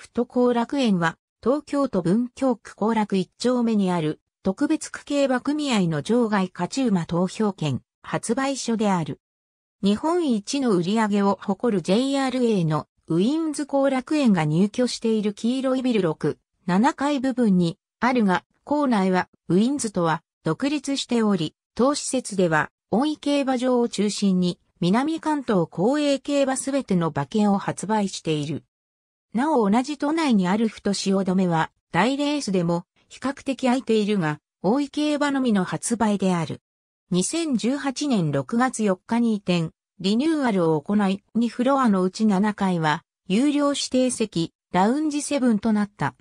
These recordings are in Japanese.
ふと後楽園は、東京都文京区後楽一丁目にある、特別区競馬組合の場外勝ち馬投票券、発売所である。日本一の売り上げを誇る JRA のウィンズ後楽園が入居している黄色いビル6、7階部分にあるが、校内はウィンズとは独立しており、当施設では、大井競馬場を中心に、南関東公営競馬すべての馬券を発売している。なお同じ都内にあるふと止めは、大レースでも比較的空いているが、大井競馬のみの発売である。2018年6月4日に移転、リニューアルを行い、2フロアのうち7階は、有料指定席、ラウンジセブンとなった。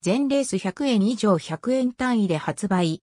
全レース100円以上100円単位で発売。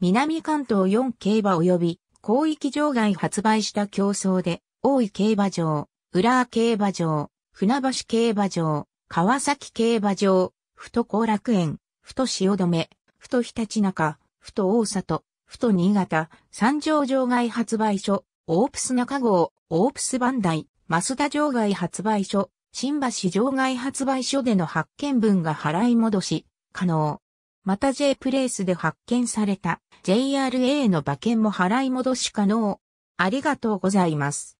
南関東4競馬及び、広域場外発売した競争で、大井競馬場、浦和競馬場、船橋競馬場、川崎競馬場、ふと後楽園、ふと汐留、ふとひたちなか、ふと大里、ふと新潟、三条場外発売所、オープス中郷、オープス番台、ス田場外発売所、新橋場外発売所での発見分が払い戻し、可能。また J プレイスで発見された JRA の馬券も払い戻し可能。ありがとうございます。